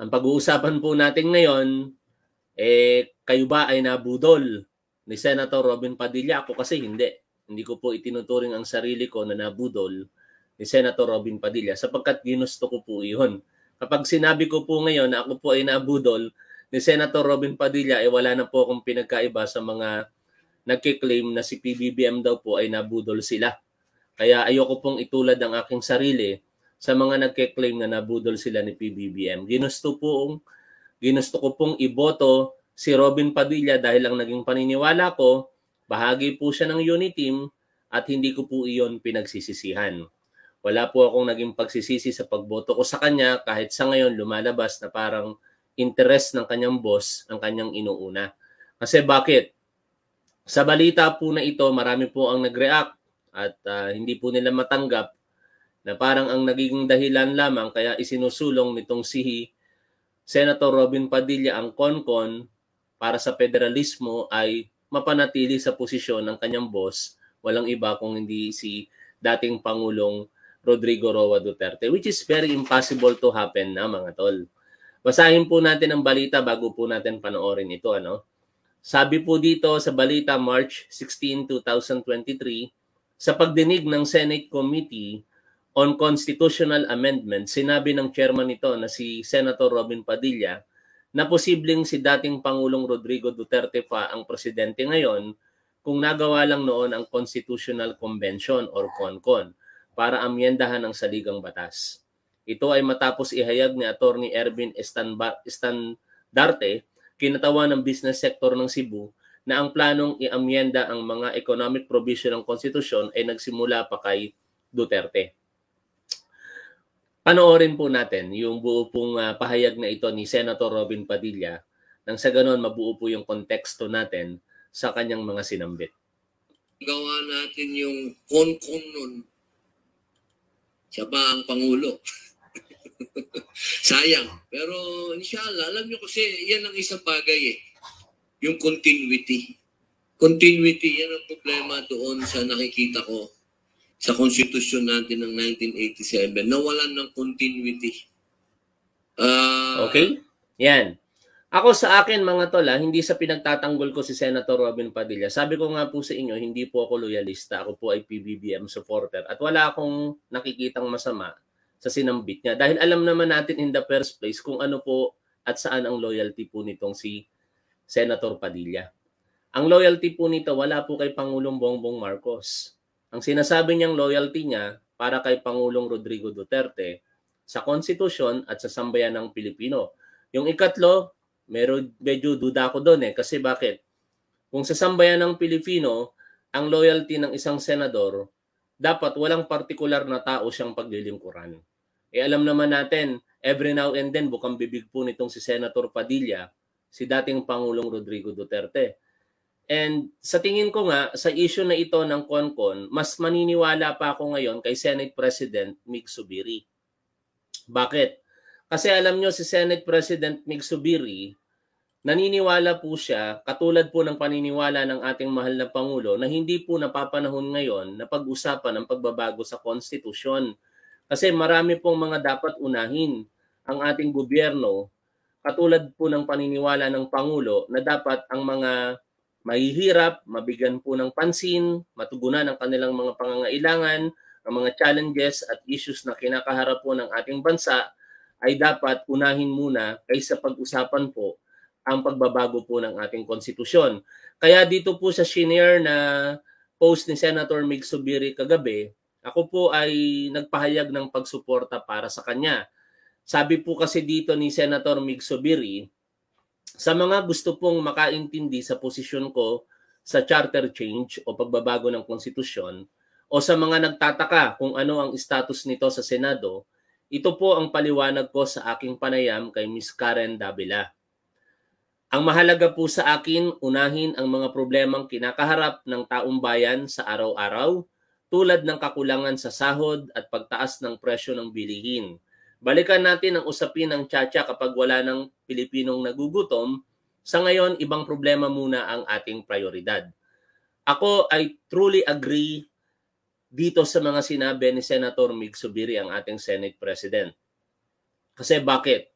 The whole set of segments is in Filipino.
Ang pag-uusapan po natin ngayon, eh, kayo ba ay nabudol ni Senator Robin Padilla? Ako kasi hindi. Hindi ko po itinuturing ang sarili ko na nabudol ni Senator Robin Padilla sapagkat ginusto ko po iyon. Kapag sinabi ko po ngayon na ako po ay nabudol ni Senator Robin Padilla, eh wala na po akong pinagkaiba sa mga nagkiklaim na si PBBM daw po ay nabudol sila. Kaya ayoko pong itulad ang aking sarili sa mga nagke-claim na nabudol sila ni PBBM. Ginusto poong ginusto ko pong iboto si Robin Padilla dahil ang naging paniniwala ko, bahagi po siya ng team at hindi ko po iyon pinagsisisihan. Wala po akong naging pagsisisi sa pagboto ko sa kanya kahit sa ngayon lumalabas na parang interest ng kanyang boss ang kanyang inuuna. Kasi bakit? Sa balita po na ito, marami po ang nag-react at uh, hindi po nila matanggap na parang ang nagiging dahilan lamang kaya isinusulong nitong sihi Senator Robin Padilla ang konkon para sa federalismo ay mapanatili sa posisyon ng kanyang boss, walang iba kung hindi si dating Pangulong Rodrigo Roa Duterte, which is very impossible to happen na mga tol. Basahin po natin ang balita bago po natin panoorin ito. Ano? Sabi po dito sa balita March 16, 2023, sa pagdinig ng Senate Committee on constitutional amendment, sinabi ng chairman nito na si Senator Robin Padilla na posibleng si dating Pangulong Rodrigo Duterte pa ang presidente ngayon kung nagawa lang noon ang Constitutional Convention or CONCON para amyendahan ang saligang batas. Ito ay matapos ihayag ni Attorney Erwin Standarte, kinatawa ng business sector ng Cebu, na ang planong iamyenda ang mga economic provision ng konstitusyon ay nagsimula pa kay Duterte panoorin po natin yung buo pong uh, pahayag na ito ni Senator Robin Padilla nang sa ganon mabuo po yung konteksto natin sa kanyang mga sinambit. Gawa natin yung kon-kon nun. Siya ba Pangulo? Sayang. Pero inshallah, alam niyo kasi yan ang isang bagay eh. Yung continuity. Continuity, yan ang problema doon sa nakikita ko sa konstitusyon natin ng 1987 nawalan ng continuity. Uh, okay? Yan. Ako sa akin mga tol, ah, hindi sa pinagtatanggol ko si Senator Robin Padilla. Sabi ko nga po sa inyo, hindi po ako loyalista. Ako po ay PBBM supporter. At wala akong nakikitang masama sa sinambit niya. Dahil alam naman natin in the first place kung ano po at saan ang loyalty po nitong si Senator Padilla. Ang loyalty po nito wala po kay Pangulong Bongbong Marcos ang sinasabi niyang loyalty niya para kay Pangulong Rodrigo Duterte sa konstitusyon at sa sambayan ng Pilipino. Yung ikatlo, meron, medyo duda ko doon eh. Kasi bakit? Kung sa sambayan ng Pilipino, ang loyalty ng isang senador, dapat walang partikular na tao siyang paglilingkuran. E alam naman natin, every now and then, bukang bibig po nitong si Senator Padilla, si dating Pangulong Rodrigo Duterte And sa tingin ko nga, sa issue na ito ng CONCON, mas maniniwala pa ako ngayon kay Senate President Mick Subiri. Bakit? Kasi alam nyo si Senate President Mick Subiri, naniniwala po siya, katulad po ng paniniwala ng ating mahal na Pangulo, na hindi po napapanahon ngayon na pag-usapan ang pagbabago sa konstitusyon. Kasi marami pong mga dapat unahin ang ating gobyerno, katulad po ng paniniwala ng Pangulo na dapat ang mga mahihirap, mabigyan po ng pansin, matugunan ang kanilang mga pangangailangan, ang mga challenges at issues na kinakaharap po ng ating bansa ay dapat unahin muna kaysa pag-usapan po ang pagbabago po ng ating konstitusyon. Kaya dito po sa senior na post ni Senator Mig Subiri kagabi, ako po ay nagpahayag ng pagsuporta para sa kanya. Sabi po kasi dito ni Senator Mig Subiri, sa mga gusto pong makaintindi sa posisyon ko sa charter change o pagbabago ng konstitusyon o sa mga nagtataka kung ano ang status nito sa Senado, ito po ang paliwanag ko sa aking panayam kay Ms. Karen Davila. Ang mahalaga po sa akin, unahin ang mga problemang kinakaharap ng taong bayan sa araw-araw tulad ng kakulangan sa sahod at pagtaas ng presyo ng bilihin Balikan natin ang usapin ng Chacha kapag wala ng Pilipinong nagugutom. Sa ngayon, ibang problema muna ang ating prioridad. Ako ay truly agree dito sa mga sinabi ni Senator Mig Subiri, ang ating Senate President. Kasi bakit?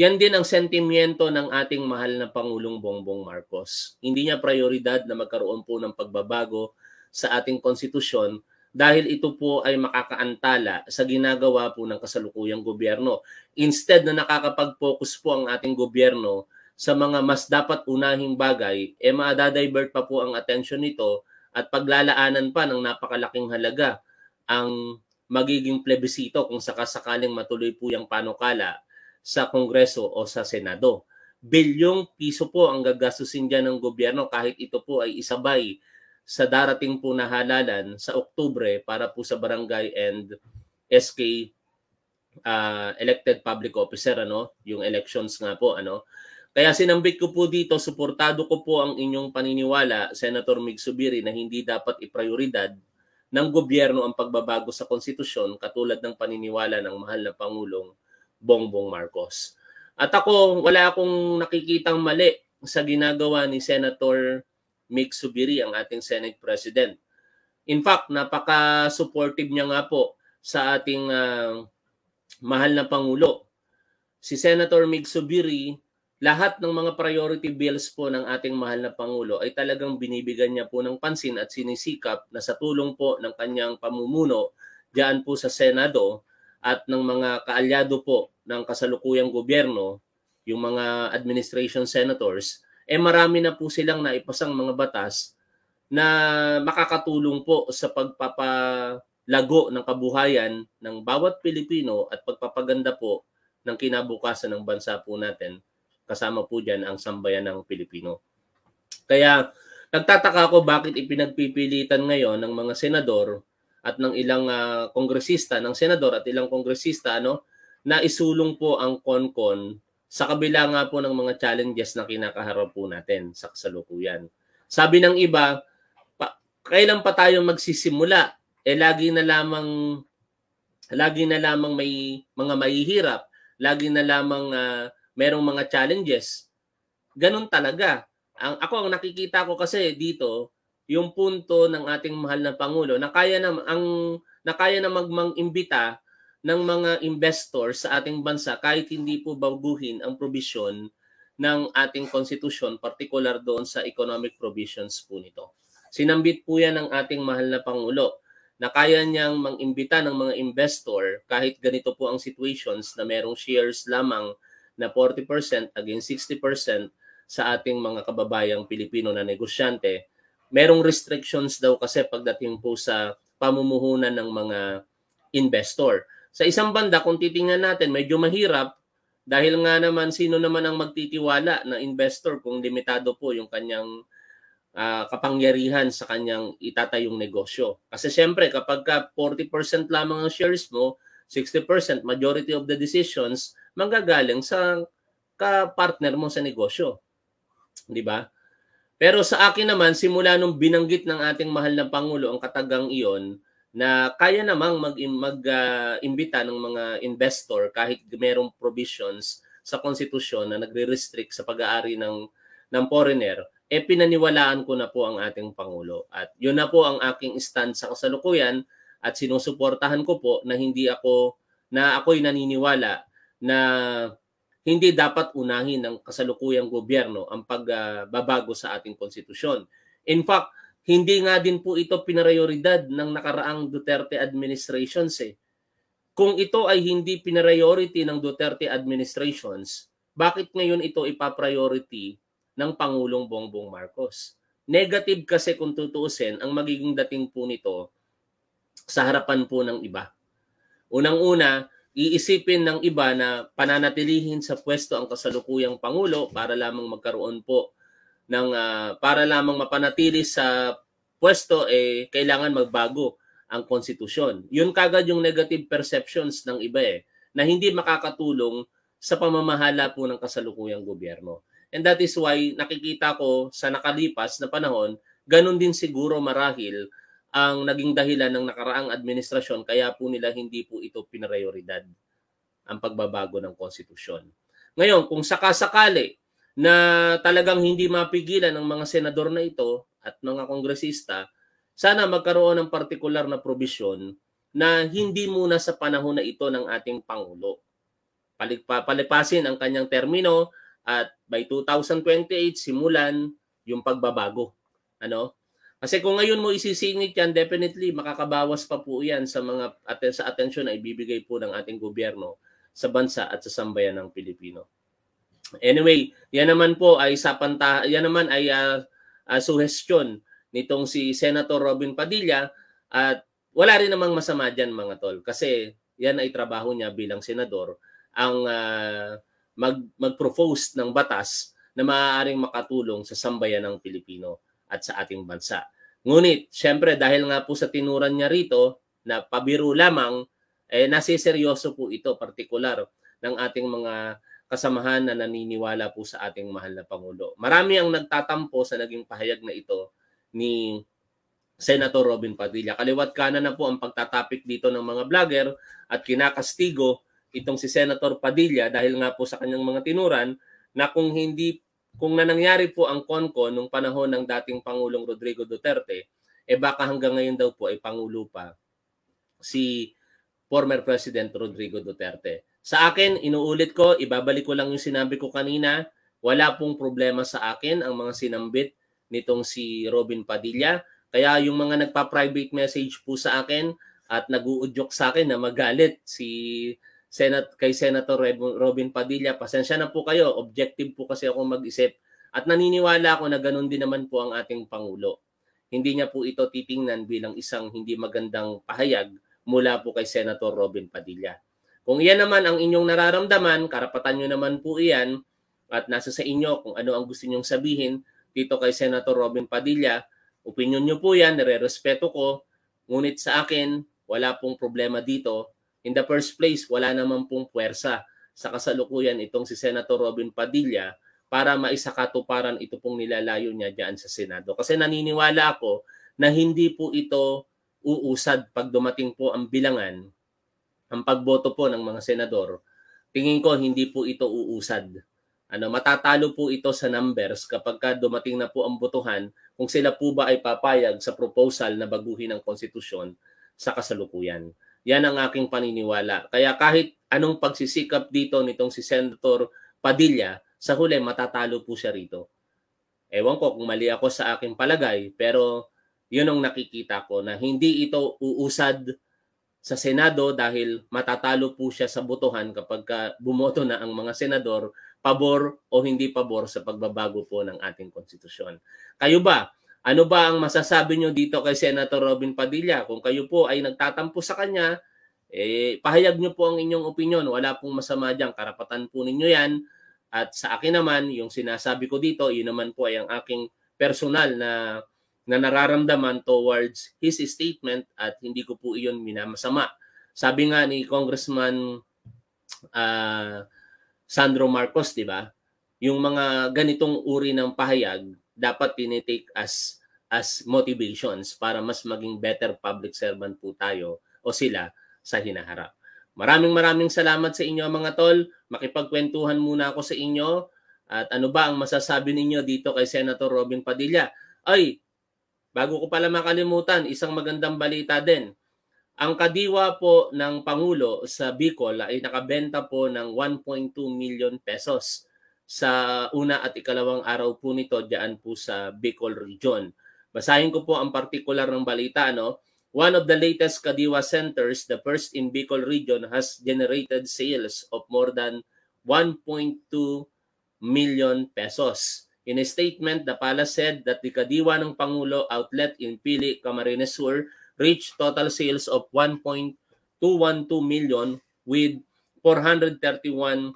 Yan din ang sentimiento ng ating mahal na Pangulong Bongbong Marcos. Hindi niya prioridad na magkaroon po ng pagbabago sa ating konstitusyon dahil ito po ay makakaantala sa ginagawa po ng kasalukuyang gobyerno. Instead na nakakapag-focus po ang ating gobyerno sa mga mas dapat unahing bagay, e eh maadadivert pa po ang atensyon nito at paglalaanan pa ng napakalaking halaga ang magiging plebisito kung sakasakaling matuloy po yung panukala sa Kongreso o sa Senado. Bilyong piso po ang gagastusin dyan ng gobyerno kahit ito po ay isabay sa darating po na halalan sa Oktubre para po sa barangay and SK uh, ah, elected public officer ano yung elections nga po ano kaya sinambit ko po dito suportado ko po ang inyong paniniwala Senator Mig Subiri na hindi dapat iprioridad ng gobyerno ang pagbabago sa konstitusyon katulad ng paniniwala ng mahal na pangulong Bongbong Marcos at ako wala akong nakikitang mali sa ginagawa ni Senator Mick Subiri, ang ating Senate President. In fact, napaka-supportive niya nga po sa ating uh, mahal na Pangulo. Si Senator Mick Subiri, lahat ng mga priority bills po ng ating mahal na Pangulo ay talagang binibigyan niya po ng pansin at sinisikap na sa tulong po ng kanyang pamumuno diyan po sa Senado at ng mga kaalyado po ng kasalukuyang gobyerno, yung mga administration senators, eh marami na po silang naipasang mga batas na makakatulong po sa pagpapalago ng kabuhayan ng bawat Pilipino at pagpapaganda po ng kinabukasan ng bansa po natin. Kasama po dyan ang sambayan ng Pilipino. Kaya nagtataka ako bakit ipinagpipilitan ngayon ng mga senador at ng ilang uh, kongresista, ng senador at ilang kongresista no, na isulong po ang CONCON sa kabila nga po ng mga challenges na kinakaharap po natin sa kasalukuyan. Sabi ng iba, pa, kailan pa tayo magsisimula? Eh lagi na lamang lagi na lamang may mga mahihirap, lagi na lamang uh, merong mga challenges. Ganun talaga. Ang ako ang nakikita ko kasi dito yung punto ng ating mahal na pangulo na kaya na ang na kaya na imbita ng mga investor sa ating bansa kahit hindi po baguhin ang provision ng ating konstitusyon, particular doon sa economic provisions po nito. Sinambit po yan ng ating mahal na Pangulo na kaya niyang mangimbita ng mga investor kahit ganito po ang situations na merong shares lamang na 40% against 60% sa ating mga kababayang Pilipino na negosyante. Merong restrictions daw kasi pagdating po sa pamumuhunan ng mga investor. Sa isang banda, kung titingnan natin, medyo mahirap dahil nga naman sino naman ang magtitiwala na investor kung limitado po yung kanyang uh, kapangyarihan sa kanyang itatayong negosyo. Kasi siyempre kapag ka 40% lamang ang shares mo, 60% majority of the decisions manggagaling sa ka-partner mo sa negosyo. 'Di ba? Pero sa akin naman simula nung binanggit ng ating mahal na pangulo ang katagang iyon, na kaya namang mag-imbita mag, uh, ng mga investor kahit mayroong provisions sa konstitusyon na nagre-restrict sa pag-aari ng ng foreigner eh pinaniwalaan ko na po ang ating pangulo at yun na po ang aking stand sa kasalukuyan at sinusuportahan ko po na hindi ako na ako'y naniniwala na hindi dapat unahin ng kasalukuyang gobyerno ang pagbabago ah, uh, sa ating konstitusyon. In fact, hindi nga din po ito pinaprioridad ng nakaraang Duterte administrations eh. Kung ito ay hindi pinapriority ng Duterte administrations, bakit ngayon ito ipapriority ng Pangulong Bongbong Marcos? Negative kasi kung tutuusin ang magiging dating po nito sa harapan po ng iba. Unang-una, iisipin ng iba na pananatilihin sa pwesto ang kasalukuyang Pangulo para lamang magkaroon po ng uh, para lamang mapanatili sa pwesto eh kailangan magbago ang konstitusyon. Yun kagad yung negative perceptions ng iba eh na hindi makakatulong sa pamamahala po ng kasalukuyang gobyerno. And that is why nakikita ko sa nakalipas na panahon, ganun din siguro marahil ang naging dahilan ng nakaraang administrasyon kaya po nila hindi po ito pinaprioridad ang pagbabago ng konstitusyon. Ngayon, kung sakasakali na talagang hindi mapigilan ng mga senador na ito at mga kongresista, sana magkaroon ng partikular na probisyon na hindi muna sa panahon na ito ng ating Pangulo. Paligpa, palipasin ang kanyang termino at by 2028 simulan yung pagbabago. Ano? Kasi kung ngayon mo isisingit yan, definitely makakabawas pa po yan sa mga at sa atensyon na ibibigay po ng ating gobyerno sa bansa at sa sambayan ng Pilipino. Anyway, yan naman po ay sa panta yan naman ay uh, ah, uh, ah, suggestion nitong si Senator Robin Padilla at wala rin namang masama diyan mga tol kasi yan ay trabaho niya bilang senador ang uh, mag mag-propose ng batas na maaaring makatulong sa sambayan ng Pilipino at sa ating bansa. Ngunit, syempre dahil nga po sa tinuran niya rito na pabiro lamang, eh nasiseryoso po ito partikular ng ating mga kasamahan na naniniwala po sa ating mahal na Pangulo. Marami ang nagtatampo sa naging pahayag na ito ni Senator Robin Padilla. Kaliwat kanan na po ang pagtatapik dito ng mga vlogger at kinakastigo itong si Senator Padilla dahil nga po sa kanyang mga tinuran na kung hindi kung nanangyari po ang konko nung panahon ng dating Pangulong Rodrigo Duterte, eh baka hanggang ngayon daw po ay Pangulo pa si former President Rodrigo Duterte. Sa akin, inuulit ko, ibabalik ko lang yung sinabi ko kanina, wala pong problema sa akin ang mga sinambit nitong si Robin Padilla. Kaya yung mga nagpa-private message po sa akin at nag-uudyok sa akin na magalit si Senat kay Senator Robin Padilla, pasensya na po kayo, objective po kasi ako mag-isip at naniniwala ako na ganun din naman po ang ating pangulo. Hindi niya po ito titingnan bilang isang hindi magandang pahayag mula po kay Senator Robin Padilla. Kung yan naman ang inyong nararamdaman, karapatan nyo naman po iyan at nasa sa inyo kung ano ang gusto nyong sabihin dito kay Senator Robin Padilla. Opinion nyo po yan, nare-respeto ko. Ngunit sa akin, wala pong problema dito. In the first place, wala naman pong puwersa sa kasalukuyan itong si Senator Robin Padilla para maisakatuparan ito pong nilalayo niya diyan sa Senado. Kasi naniniwala ako na hindi po ito uusad pag dumating po ang bilangan ang pagboto po ng mga senador, tingin ko hindi po ito uusad. Ano, matatalo po ito sa numbers kapag ka dumating na po ang botohan kung sila po ba ay papayag sa proposal na baguhin ang konstitusyon sa kasalukuyan. Yan ang aking paniniwala. Kaya kahit anong pagsisikap dito nitong si Senator Padilla, sa huli matatalo po siya rito. Ewan ko kung mali ako sa aking palagay, pero yun ang nakikita ko na hindi ito uusad sa Senado dahil matatalo po siya sa botohan kapag bumoto na ang mga senador pabor o hindi pabor sa pagbabago po ng ating konstitusyon. Kayo ba? Ano ba ang masasabi nyo dito kay Senator Robin Padilla? Kung kayo po ay nagtatampo sa kanya, eh, pahayag nyo po ang inyong opinion. Wala pong masama dyan. Karapatan po ninyo yan. At sa akin naman, yung sinasabi ko dito, yun naman po ay ang aking personal na na nararamdaman towards his statement at hindi ko po iyon minamasama. Sabi nga ni Congressman uh, Sandro Marcos, di ba? Yung mga ganitong uri ng pahayag dapat tinitake as as motivations para mas maging better public servant po tayo o sila sa hinaharap. Maraming maraming salamat sa inyo mga tol. Makipagkwentuhan muna ako sa inyo. At ano ba ang masasabi ninyo dito kay Senator Robin Padilla? Ay, Bago ko pala makalimutan, isang magandang balita din. Ang kadiwa po ng Pangulo sa Bicol ay nakabenta po ng 1.2 million pesos sa una at ikalawang araw po nito diyan po sa Bicol Region. Basahin ko po ang partikular ng balita. No? One of the latest Kadiwa centers, the first in Bicol Region, has generated sales of more than 1.2 million pesos. In a statement, the palace said that the Kadiwa ng Pangulo outlet in Pili, Camarines Sur reached total sales of 1.212 million with 431,000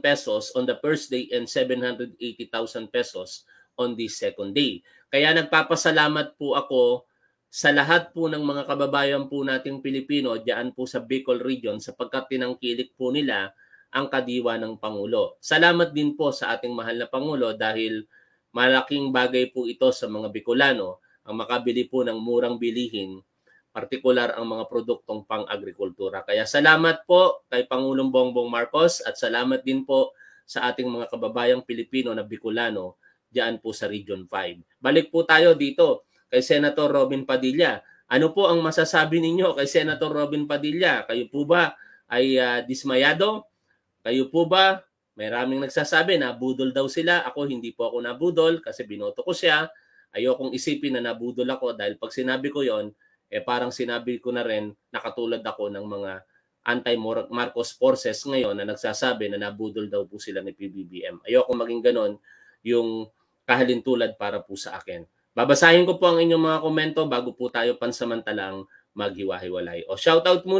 pesos on the first day and 780,000 pesos on the second day. Kaya nagpapasalamat po ako sa lahat po ng mga kababayan po nating Pilipino diyan po sa Bicol region sapagkat tinangkilik po nila ang kadiwa ng Pangulo. Salamat din po sa ating mahal na Pangulo dahil malaking bagay po ito sa mga Bicolano ang makabili po ng murang bilihin, partikular ang mga produktong pang-agrikultura. Kaya salamat po kay Pangulong Bongbong Marcos at salamat din po sa ating mga kababayang Pilipino na Bicolano diyan po sa Region 5. Balik po tayo dito kay Senator Robin Padilla. Ano po ang masasabi ninyo kay Senator Robin Padilla? Kayo po ba ay uh, dismayado? Kayo po ba? May raming nagsasabi na budol daw sila. Ako hindi po ako nabudol kasi binoto ko siya. Ayokong isipin na nabudol ako dahil pag sinabi ko yon eh parang sinabi ko na rin nakatulad ako ng mga anti-Marcos forces ngayon na nagsasabi na nabudol daw po sila ni PBBM. Ayokong maging ganon yung kahalintulad para po sa akin. Babasahin ko po ang inyong mga komento bago po tayo pansamantalang maghiwa-hiwalay. O shoutout muna.